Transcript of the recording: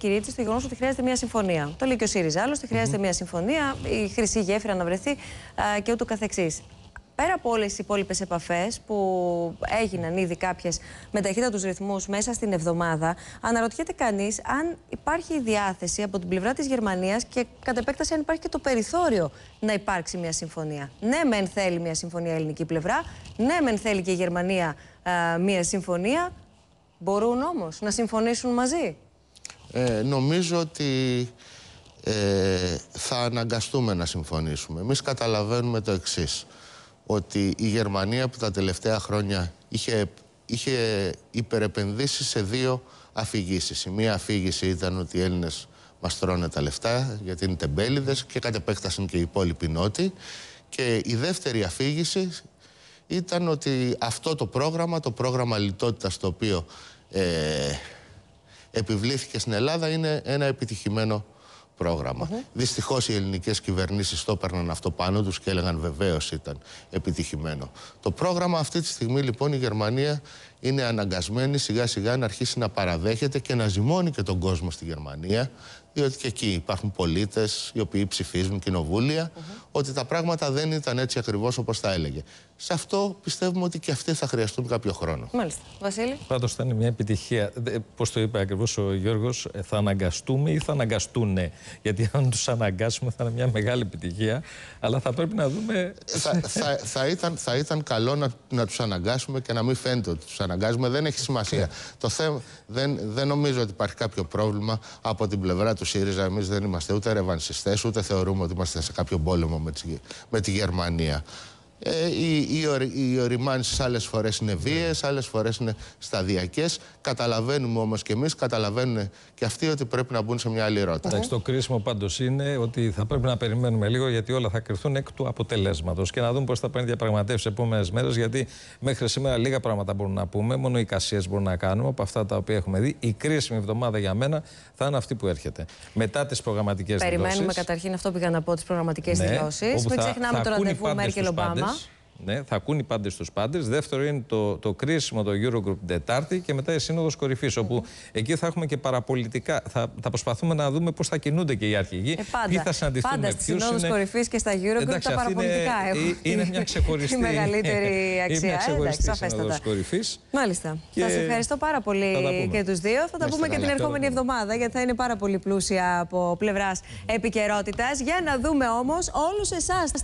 κύριοι, το γεγονός ότι χρειάζεται μια συμφωνία. Το λέει και ο ΣΥΡΙΖΑ, άλλωστε χρειάζεται μια συμφωνία, η χρυσή γέφυρα να βρεθεί και ούτω καθεξής. Πέρα από όλες τις υπόλοιπες επαφές που έγιναν ήδη κάποιες με ταχύτητα τους ρυθμούς μέσα στην εβδομάδα, αναρωτιέται κανείς αν υπάρχει η διάθεση από την πλευρά της Γερμανίας και κατ' επέκταση αν υπάρχει και το περιθώριο να υπάρξει μια συμφωνία. Ναι, μεν θέλει μια συμφωνία η ελληνική πλευρά, ναι, μεν θέλει και η Γερμανία α, μια συμφωνία. Μπορούν όμως να συμφωνήσουν μαζί ε, νομίζω ότι ε, θα αναγκαστούμε να συμφωνήσουμε. Εμείς καταλαβαίνουμε το εξής, ότι η Γερμανία που τα τελευταία χρόνια είχε, είχε υπερεπενδύσει σε δύο αφηγήσεις. Η μία αφήγηση ήταν ότι οι Έλληνες μας τρώνε τα λεφτά, γιατί είναι τεμπέληδες και κατ' επέκταση και οι υπόλοιποι νότοι. Και η δεύτερη αφήγηση ήταν ότι αυτό το πρόγραμμα, το πρόγραμμα λιτότητας το οποίο ε, επιβλήθηκε στην Ελλάδα είναι ένα επιτυχημένο πρόγραμμα. Mm Δυστυχώς οι ελληνικές κυβερνήσεις το έπαιρναν αυτό πάνω τους και έλεγαν βεβαίως ήταν επιτυχημένο. Το πρόγραμμα αυτή τη στιγμή λοιπόν η Γερμανία είναι αναγκασμένη σιγά σιγά να αρχίσει να παραδέχεται και να ζυμώνει και τον κόσμο στη Γερμανία, διότι και εκεί υπάρχουν πολίτες οι οποίοι ψηφίζουν κοινοβούλια, ότι τα πράγματα δεν ήταν έτσι ακριβώς όπως τα έλεγε. Σε αυτό πιστεύουμε ότι και αυτοί θα χρειαστούν κάποιο χρόνο. Μάλιστα. Βασίλη. Πάντως θα είναι μια επιτυχία. Πώς το είπε ακριβώς ο Γιώργος, ε, θα αναγκαστούμε ή θα αναγκαστούνε. Γιατί αν τους αναγκάσουμε θα είναι μια μεγάλη επιτυχία. Αλλά θα πρέπει να δούμε. Θα, θα, ήταν, θα ήταν καλό να, να τους αναγκάσουμε και να μην φαίνεται ότι τους αναγκάσουμε δεν έχει σημασία. Το θέμα δεν, δεν νομίζω ότι υπάρχει κάποιο πρόβλημα από την πλευρά του ΣΥΡΙΖΑ. Εμείς δεν είμαστε ούτε ρευανσιστέ, ούτε θεωρούμε ότι είμαστε σε κάποιο πόλεμο με τη Γερμανία. Ε, οι, οι, ορι, οι οριμάνσεις άλλες φορές είναι βίες, ναι. άλλες φορές είναι σταδιακές. Καταλαβαίνουμε όμως και εμείς, καταλαβαίνουν και αυτοί ότι πρέπει να μπουν σε μια άλλη ρότα. Εντάξει, το κρίσιμο πάντως είναι ότι θα πρέπει να περιμένουμε λίγο γιατί όλα θα κρυφθούν εκ του αποτελέσματος και να δούμε πώς θα πάνε διαπραγματεύσεις επόμενες μέρες γιατί μέχρι σήμερα λίγα πράγματα μπορούμε να πούμε, μόνο οι μπορούμε να κάνουμε από αυτά τα οποία έχουμε δει. Η κρίσιμη εβδομάδα για μένα θα είναι αυτή που έρχεται. Μετά τις προγραμματικές Περιμένουμε, δηλώσεις. καταρχήν αυτό πήγα να πω, τις προγραμματικές ναι, δηλώσεις. Μην ξεχνάμε το ραντεβού Μέρκελ Ομπάμα. Ναι, θα ακούν οι πάντες τους πάντες. Δεύτερο είναι το, το κρίσιμο το Eurogroup Τετάρτη και μετά η Σύνοδος Κορυφής. Όπου εκεί θα έχουμε και παραπολιτικά. Θα, θα προσπαθούμε να δούμε πώς θα κινούνται και οι αρχηγοί. Ε, πάντα. Ποιοι θα συναντηθούν πάντα, με ποιου. Στι Κορυφής και στα Eurogroup τα παραπολιτικά είναι, έχουν. Είναι μια ξεχωριστή. η μεγαλύτερη αξία. είναι μια ε, ξεχωριστή Μάλιστα. Και... Σας ευχαριστώ πάρα πολύ και τους δύο. Θα τα πούμε και την ερχόμενη εβδομάδα γιατί θα είναι πάρα πολύ πλούσια από πλευράς επικαιρότητας. Για να δούμε όμως όλους εσάς